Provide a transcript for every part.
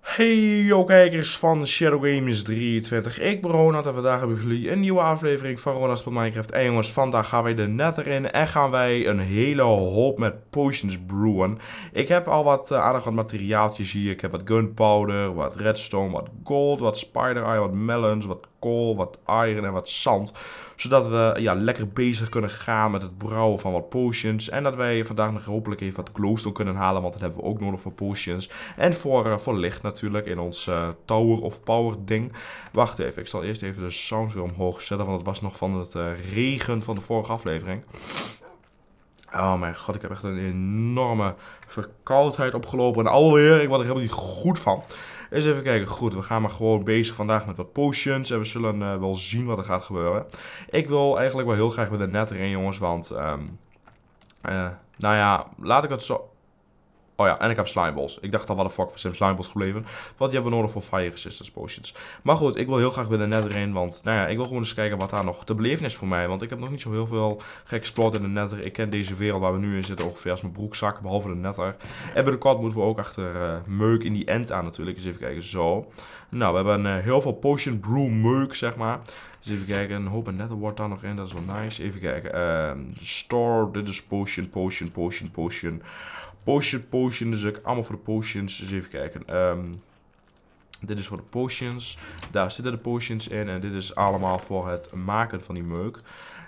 Hey yo kijkers van Shadow Games 23, ik ben Ronald en vandaag hebben we jullie een nieuwe aflevering van Ronald's Minecraft. En jongens, vandaag gaan wij de nether in en gaan wij een hele hoop met potions brewen. Ik heb al wat eh, aardig wat materiaaltjes hier, ik heb wat gunpowder, wat redstone, wat gold, wat spider eye, wat melons, wat kool, wat iron en wat zand zodat we ja, lekker bezig kunnen gaan met het brouwen van wat potions. En dat wij vandaag nog hopelijk even wat glowstone kunnen halen. Want dat hebben we ook nodig voor potions. En voor, eh, voor licht natuurlijk in ons eh, tower of power ding. Wacht even, ik zal eerst even de sound weer omhoog zetten. Want het was nog van het eh, regen van de vorige aflevering. Oh mijn god, ik heb echt een enorme verkoudheid opgelopen. En alweer, ik word er helemaal niet goed van. Eens even kijken. Goed, we gaan maar gewoon bezig vandaag met wat potions. En we zullen eh, wel zien wat er gaat gebeuren. Ik wil eigenlijk wel heel graag met de net erin, jongens. Want, ehm, eh, nou ja, laat ik het zo... Oh ja, en ik heb slimeballs. Ik dacht al, wat de fuck, we zijn slimeballs gebleven. Wat hebben we nodig voor fire resistance potions? Maar goed, ik wil heel graag weer de nether heen, want nou ja, ik wil gewoon eens kijken wat daar nog te beleven is voor mij. Want ik heb nog niet zo heel veel geëxplored in de nether. Ik ken deze wereld waar we nu in zitten ongeveer als mijn broekzak, behalve de nether. En kort moeten we ook achter uh, meuk in die end aan natuurlijk. Eens even kijken, zo. Nou, we hebben eh, heel veel potion brew meuk, zeg maar. Dus even kijken, een hoop en wordt daar nog in, dat is wel nice. Even kijken, um, store, dit is potion, potion, potion, potion. Potion, potion, dus ik allemaal voor de potions. Dus even kijken, ehm, dit is voor de potions. Daar zitten de potions in. En dit is allemaal voor het maken van die meuk.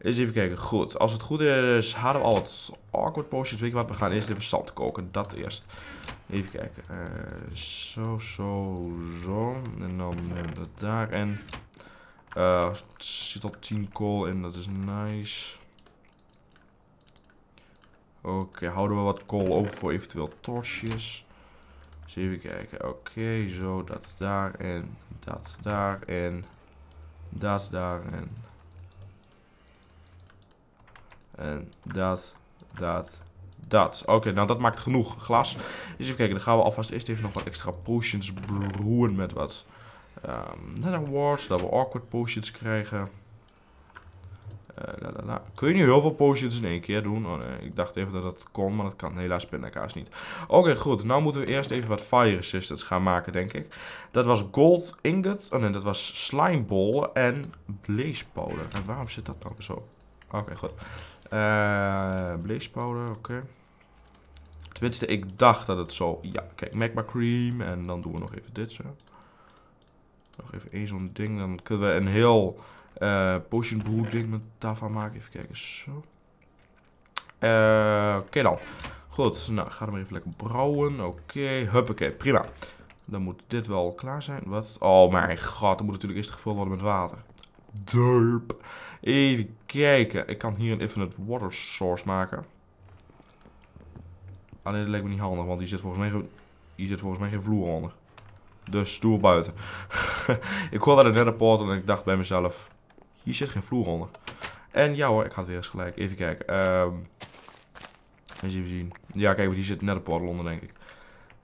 even kijken. Goed. Als het goed is, hadden we al het awkward potions. Weet je wat? We gaan eerst even zand koken. Dat eerst. Even kijken. Eh, zo, zo, zo. En dan hebben we dat daarin. Uh, zit al 10 kool in, dat is nice. Oké, houden we wat kool over voor eventueel torches. even kijken. Oké, zo, dat daar en dat daar en dat daar en... En dat, dat, dat. Oké, nou dat maakt genoeg glas. even kijken, dan gaan we alvast eerst even nog wat extra potions broeien met wat... Um, net dat we awkward potions krijgen. Eh, Kun je nu heel veel potions in één keer doen? Oh, nee. Ik dacht even dat dat kon, maar dat kan helaas pindakaas niet. Oké, goed. Nou moeten we eerst even wat fire resistance gaan maken, denk ik. Dat was gold ingot. Oh nee, dat was slime ball en blaze powder. En waarom zit dat nou zo? Oké, goed. Eh, blaze powder, oké. Tenminste, ik dacht dat het zo... Ja, kijk, magma cream. En dan doen we nog even dit zo nog even één zo'n ding. Dan kunnen we een heel uh, potion brew ding met daarvan maken. Even kijken, zo. Eh, oké dan. Goed, nou, ga hem even lekker brouwen. Oké, huppakee, prima. Dan moet dit wel klaar zijn. Wat? Oh mijn god, dan moet natuurlijk eerst gevuld worden met water. Derp. Even kijken. Ik kan hier een infinite water source maken. Alleen ah, dat lijkt me niet handig, want hier zit volgens mij, hier zit volgens mij geen vloer onder. Dus stoel buiten. ik hoorde een derde portal en ik dacht bij mezelf, hier zit geen vloer onder. En ja hoor, ik had weer eens gelijk. Even kijken. Um, even zien. Ja, kijk, hier zit net een portal onder, denk ik.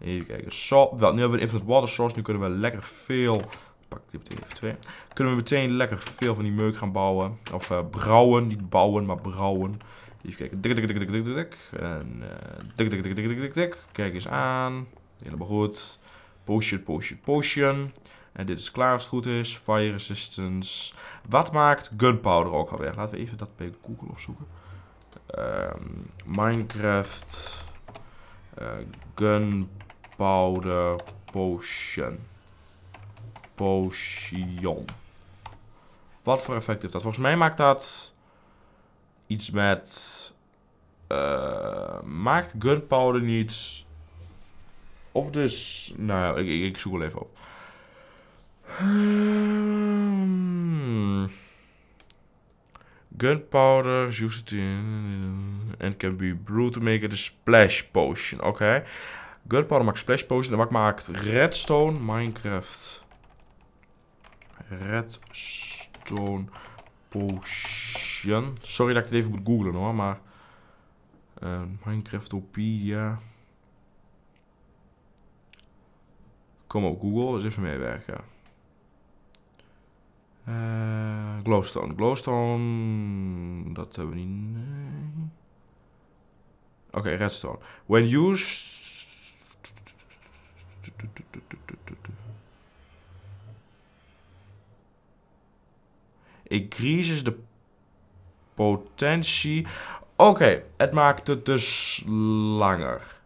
Even kijken. Zo, wel, nu hebben we even infinite water source. Nu kunnen we lekker veel... Pak die meteen even twee. Kunnen we meteen lekker veel van die meuk gaan bouwen. Of brouwen. Niet bouwen, maar brouwen. Even kijken. Dik, dik, dik, dik, dik, dik. En uh, dik, dik, dik, dik, dik, dik. Kijk eens aan. Helemaal goed. Potion, potion, potion. En dit is klaar als het goed is. Fire resistance. Wat maakt gunpowder ook alweer? Laten we even dat bij Google opzoeken. Um, Minecraft eh, gunpowder potion. Potion. Wat voor effect heeft dat? Volgens mij maakt dat iets met... Eh, maakt gunpowder niet of dus, nou, ik, ik, zoek wel even op. Ehm, gunpowder, juice it in, and can be brewed to make it a splash potion. Oké. Okay. Gunpowder maakt splash potion en wat maakt redstone? Minecraft. Redstone potion. Sorry dat ik het even moet googlen hoor, maar... Uh, eh, Minecraftopedia. Kom op Google, eens even meewerken. Uh, glowstone. Glowstone. Dat hebben we niet. Nee. Oké, okay, redstone. When used. Increases de potentie. Oké, het maakt het dus langer.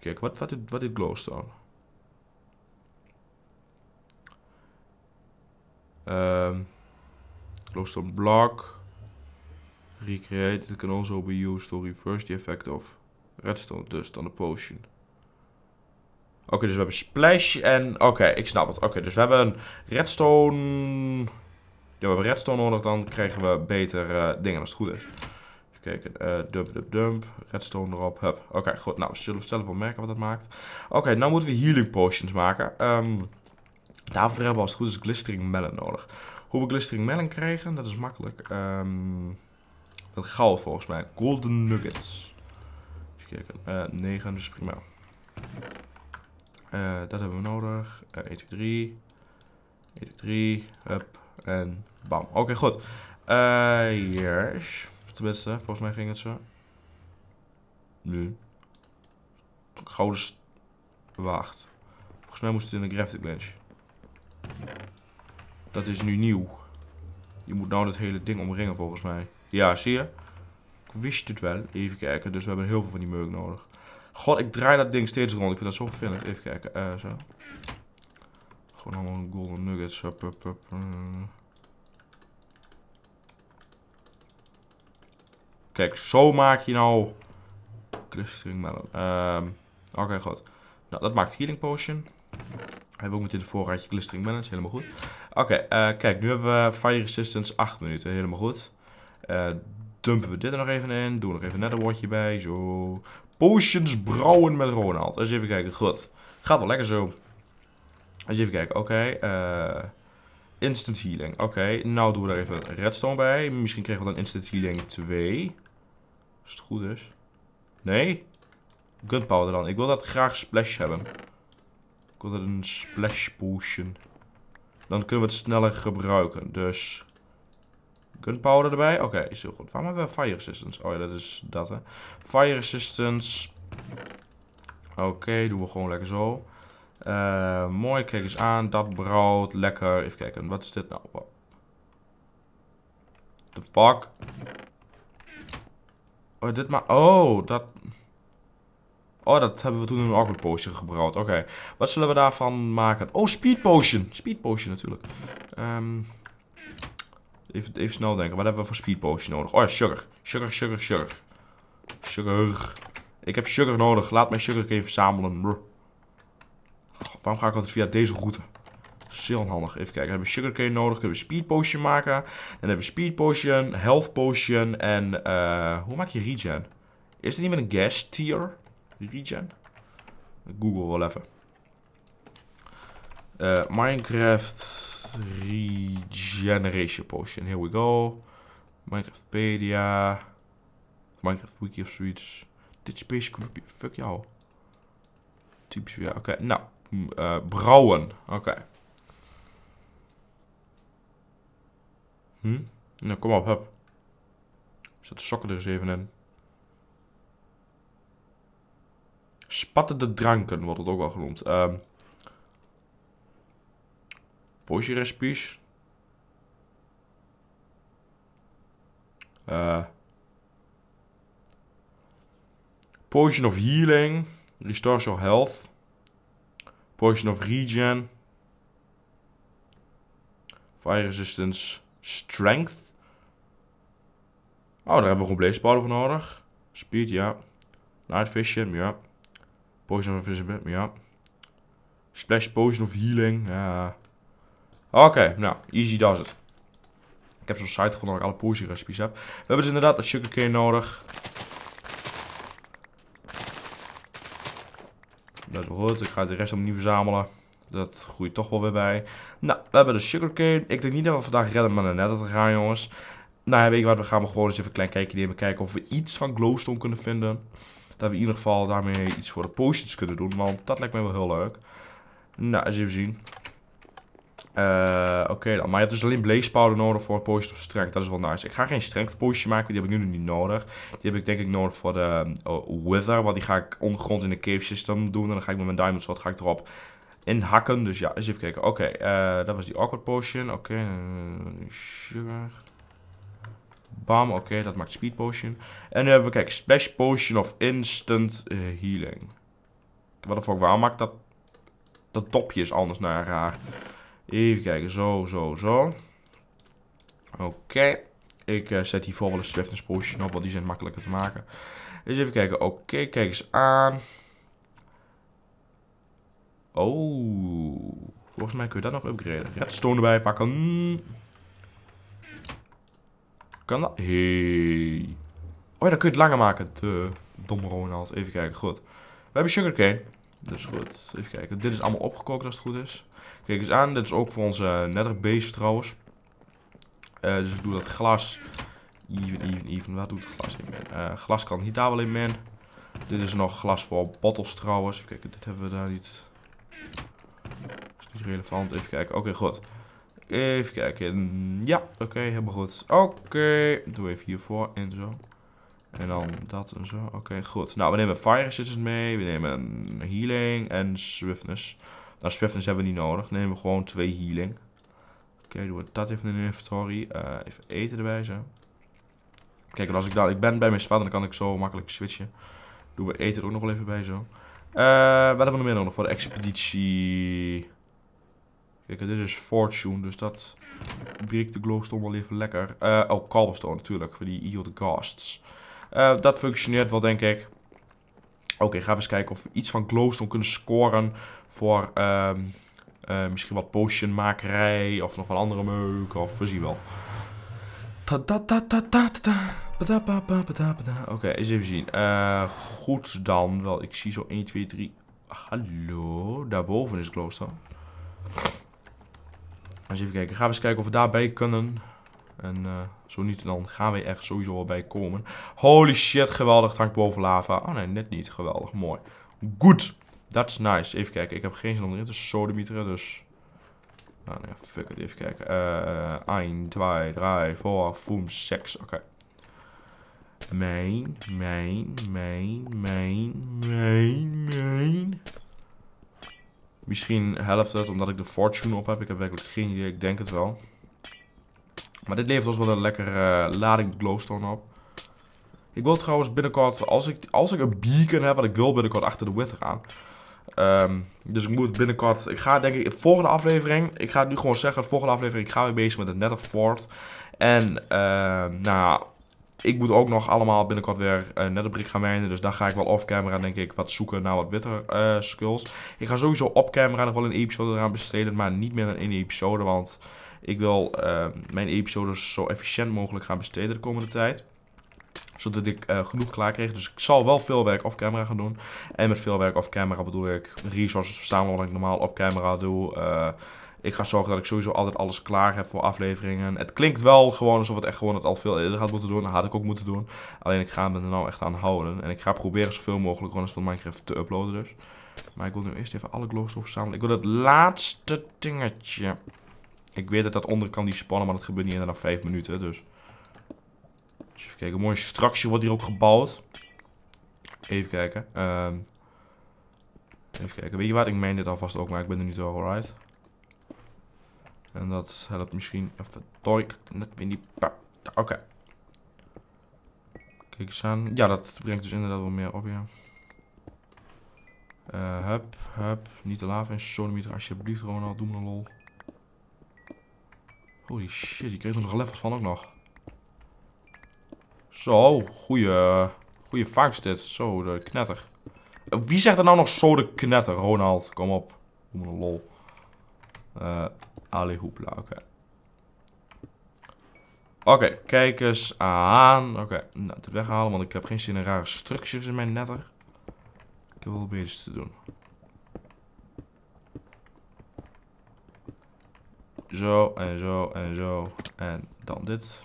Kijk, Wat, wat, wat is Glowstone? Um, ehm, glowstone block. Recreate. It can also be used to reverse the effect of redstone dust on de potion. Oké, dus we hebben splash en... Oké, ik snap het. Oké, dus we hebben redstone... Ja, we hebben redstone nodig. Dan krijgen we beter eh, dingen als het goed is. Even kijken. Uh, eh, dump, dump, dump. Redstone erop. Hup. Oké, goed. Nou, we zullen zelf wel merken wat dat maakt. Oké, nou moeten we healing potions maken. Ehm, daarvoor hebben we als het goed is glistering melon nodig. Hoe we glistering melon krijgen, dat is makkelijk. Um, dat goud volgens mij. Golden nuggets. Even kijken. Uh, eh, 9, dus prima. Eh, dat hebben we nodig. 1, 2, 3. 1, 2, 3. Hup. En bam. Oké, goed. yes. Tenminste, volgens mij ging het zo. Nu. Gouden waard. Volgens mij moest het in de crafting bench. Dat is nu nieuw. Je moet nou dat hele ding omringen volgens mij. Ja, zie je? Ik wist het wel. Even kijken. Dus we hebben heel veel van die meuk nodig. God, ik draai dat ding steeds rond. Ik vind dat zo vervelend. Even kijken. Eh, zo. Gewoon allemaal golden nuggets. Hup, Kijk, zo maak je nou... Clustering melon. Um, ehm, Oké, goed. Nou, dat maakt healing potion. Hebben ook meteen de voorraadje clustering is Helemaal goed. Oké, okay, eh, kijk. Nu hebben we fire resistance 8 minuten. Helemaal goed. Uh, dumpen we dit er nog even in. Doen we nog even net een woordje bij. Zo. Potions brouwen met Ronald. Eens even kijken. Goed. Gaat wel lekker zo. Eens even kijken. Oké. eh... Instant healing. Oké, nou doen we daar even redstone bij. Misschien krijgen we dan instant healing 2. Als het goed is. Nee? Gunpowder dan. Ik wil dat graag splash hebben. Ik wil dat een splash potion. Dan kunnen we het sneller gebruiken. Dus gunpowder erbij. Oké, is heel goed. Waarom hebben we fire resistance? Oh ja, dat is dat hè. Fire resistance. Oké, doen we gewoon lekker zo. Uh, mooi, kijk eens aan. Dat brood, lekker. Even kijken, wat is dit nou? The fuck? Oh, dit maar... Oh, dat... Oh, dat hebben we toen in een awkward potion gebrouwd. Oké, wat zullen we daarvan maken? Oh, speed potion. Speed potion natuurlijk. Um, even, even snel denken. Wat hebben we voor speed potion nodig? Oh sugar. Sugar, sugar, sugar. Sugar. Ik heb sugar nodig. Laat mijn sugar even verzamelen. Waarom ga ik altijd via deze route? Dat handig. Even kijken. Hebben we sugarcane nodig? Kunnen we speed potion maken? Dan hebben we speed potion, health potion en... Eh, hoe maak je regen? Is dit niet met een gas tier? Regen? Google wel even. Eh, Minecraft regeneration potion. Here we go. Minecraftpedia. Minecraft wiki of zoiets. Dit space groupje. Fuck jou. Typisch weer. Oké, nou. Eh brouwen. Oké. Hm? Nou, kom op, hup. Zet de sokken er eens even in. Spattende dranken wordt het ook wel genoemd. Um, recipes. Uh, potion of healing. Restore your health. Poison of Regen. Fire Resistance Strength. Oh, daar hebben we gewoon Blaze Powder voor nodig. Speed, ja. Night Vision, ja. Potion of Invisibility, ja. Splash Potion of Healing, ja. Oké, nou, easy does it. Ik heb zo'n site gevonden waar ik alle potion recipes heb. We hebben dus inderdaad de sugarcane nodig. Dat is wel goed. Ik ga de rest opnieuw verzamelen. Dat groeit toch wel weer bij. Nou, we hebben de sugarcane. Ik denk niet dat we vandaag redden met een netter te gaan, jongens. Nou, weet je wat, we gaan maar gewoon eens even een klein kijkje nemen. Kijken of we iets van glowstone kunnen vinden. Dat we in ieder geval daarmee iets voor de potions kunnen doen. Want dat lijkt me wel heel leuk. Nou, eens even zien. Uh, Oké dan. Maar je hebt dus alleen blaze powder nodig voor Potion of strength. Dat is wel nice. Ik ga geen strength potion maken. Die heb ik nu nog niet nodig. Die heb ik denk ik nodig voor de eh, wither. Want die ga ik ondergrond in de cave system doen. En dan ga ik met mijn diamond sword ga ik erop inhakken. Dus ja, eens even kijken. Oké, okay, eh, dat was die awkward potion. Oké, okay. Bam, oké, dat maakt speed potion. En nu hebben we, kijk, splash potion of instant healing. Wat de fuck, waarom maakt dat... Dat topje is anders naar nou raar. Even kijken. Zo, zo, zo. Oké. Ik uh, zet hiervoor wel een swiftness potion op, want die zijn makkelijker te maken. Eens even kijken. Oké, kijk eens aan. Oh. Volgens mij kun je dat nog upgraden. Redstone erbij pakken. Kan dat? Hey. Oh ja, dan kun je het langer maken. De domme Ronald. Even kijken. Goed. We hebben sugarcane. Dus goed, even kijken. Dit is allemaal opgekookt als het goed is. Kijk eens aan, dit is ook voor onze eh, base trouwens. Eh, dus ik doe dat glas. Even, even, even. Wat doet het glas in, man? Eh, glas kan hier daar wel in, men. Dit is nog glas voor bottles trouwens. Even kijken, dit hebben we daar niet. is niet relevant. Even kijken. Oké, goed. Even kijken. Ja, oké, okay, helemaal goed. Oké, doe even hiervoor en zo. En dan dat en zo. Oké, goed. Nou, we nemen Fire Resistance mee. We nemen Healing en Swiftness. Nou, Swiftness hebben we niet nodig. Dan nemen we gewoon twee Healing. Oké, doen we dat even in de inventory. Eh, even eten erbij zo. Kijk, als ik, dan, ik ben bij mijn squad, dan kan ik zo makkelijk switchen. Doen we eten er ook nog wel even bij zo. Uh, wat hebben we nog meer nodig voor de expeditie? Kijk, dit is Fortune, dus dat breekt de glowstone wel even lekker. Eh, oh, Cobblestone natuurlijk, voor die Yield Ghosts. Eh, dat functioneert wel, denk ik. Oké, gaan we eens kijken of we iets van glowstone kunnen scoren voor ehm, eh, misschien wat potionmakerij of nog wel andere meuk of we zien wel. Oké, eens even zien. Eh, goed dan. Wel, ik zie zo 1, 2, 3. Hallo, daarboven is glowstone. Eens even kijken. Gaan we eens kijken of we daarbij kunnen. En eh, zo niet, dan gaan we echt sowieso wel bij komen. Holy shit, geweldig. Het hangt boven lava. Oh nee, net niet. Geweldig, mooi. Goed. Dat is nice. Even kijken. Ik heb geen zin om erin te sodemieteren, dus... Nou, nee, fuck it. Even kijken. 1, 2, 3, 4, 5, 6. Oké. Mijn, mijn, mijn, mijn, mijn, mijn. Misschien helpt het omdat ik de fortune op heb. Ik heb werkelijk geen idee. Ik denk het wel. Maar dit levert ons wel een lekkere eh, lading glowstone op. Ik wil trouwens binnenkort, als ik, als ik een beacon heb, wat ik wil binnenkort achter de wither gaan. Ehm, dus ik moet binnenkort, ik ga denk ik, de volgende aflevering, ik ga nu gewoon zeggen, de volgende aflevering, ik ga weer bezig met het Nether Fort. En, ehm, nou ja, ik moet ook nog allemaal binnenkort weer uh, Netherbrick gaan mijnen. Dus daar ga ik wel off-camera, denk ik, wat zoeken naar wat witter uh, eh, skills. Ik ga sowieso op-camera nog wel een episode eraan besteden, maar niet meer dan één episode, want... Ik wil ehm, mijn episodes zo efficiënt mogelijk gaan besteden de komende tijd zodat ik eh, genoeg klaar kreeg. Dus ik zal wel veel werk off camera gaan doen. En met veel werk off camera bedoel ik resources verzamelen wat ik normaal op camera doe. Eh, ik ga zorgen dat ik sowieso altijd alles klaar heb voor afleveringen. Het klinkt wel gewoon alsof het echt gewoon het al veel eerder had moeten doen. Dat had ik ook moeten doen. Alleen ik ga me er nou echt aan houden. En ik ga proberen zoveel mogelijk gewoon van Minecraft te uploaden dus. Maar ik wil nu eerst even alle glowstof verzamelen. Ik wil het laatste dingetje. Ik weet dat dat onder kan die spannen, maar dat gebeurt niet in na 5 minuten. Dus. even kijken. mooi straksje wordt hier ook gebouwd. Even kijken. Um, even kijken. Weet je wat? Ik meen dit alvast ook, maar ik ben er niet zo alright? En dat helpt misschien even. Toik, net weer niet. Oké. Kijk eens aan. Ja, dat brengt dus inderdaad wel meer op, ja. Uh, hup, hup. Niet te laven. en sodomieter alsjeblieft, Ronald. Doe me een lol. Holy shit, die kreeg er nog levels van ook nog. Zo, goede, goeie vangst dit. Zo, de knetter. Eh, wie zegt er nou nog zo de knetter, Ronald? Kom op. Oeh een lol. Uh, Ali hoepla, oké. Oké, kijk eens aan. Oké, nou, dit weghalen, want ik heb geen zin in rare structures in mijn netter. Ik heb wel beter te doen. Zo en zo en zo. En dan dit.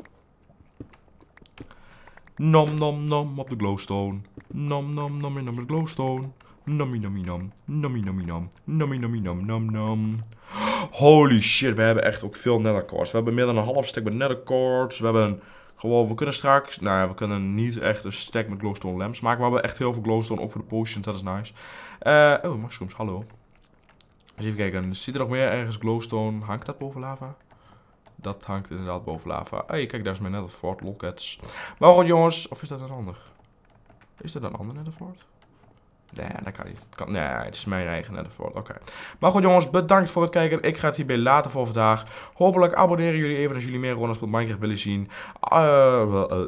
Nom nom nom op de glowstone. Nom nom nom nom de glowstone. nomi nommy nom. Nommy nomi nom. Nommy nom nom nom. Holy shit, we hebben echt ook veel nethercords. We hebben meer dan een half stuk met nethercords. We hebben gewoon, we kunnen straks... Nou ja, we kunnen niet echt een stack met glowstone lamps maken. Maar we hebben echt heel veel glowstone, ook voor de potions. Dat is nice. Uh, oh, mushrooms, hallo. Dus even kijken, ziet er nog meer ergens glowstone? Hangt dat boven lava? Dat hangt inderdaad boven lava. Hey, kijk, daar is mijn fort Lockets. Maar goed, jongens, of is dat een ander? Is dat een ander fort? Nee, dat kan niet. nee, het is mijn eigen ervoor. Oké. Maar goed jongens, bedankt voor het kijken. Ik ga het hierbij laten voor vandaag. Hopelijk abonneren jullie even als jullie meer Ronald Minecraft willen zien. Eh, eh, eh,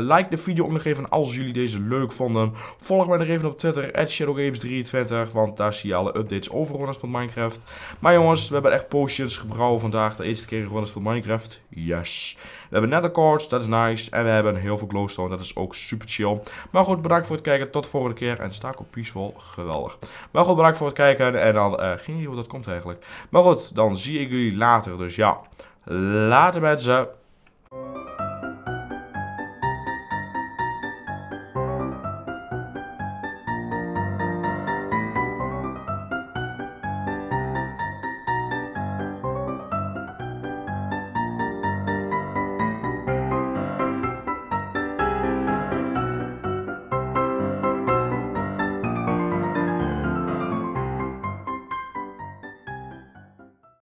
like de video ook nog even als jullie deze leuk vonden. Volg mij nog even op Twitter, shadowgames23, want daar zie je alle updates over Ronald Minecraft. Maar jongens, we hebben echt potions gebrouwen vandaag. De eerste keer in Minecraft. Yes. We hebben nether cords, dat is nice. En we hebben heel veel glowstone, dat is ook super chill. Maar goed, bedankt voor het kijken. Tot de volgende keer. En sta op peaceful, geweldig. Maar goed, bedankt voor het kijken. En dan, uh, geen idee hoe dat komt eigenlijk. Maar goed, dan zie ik jullie later. Dus ja, later mensen.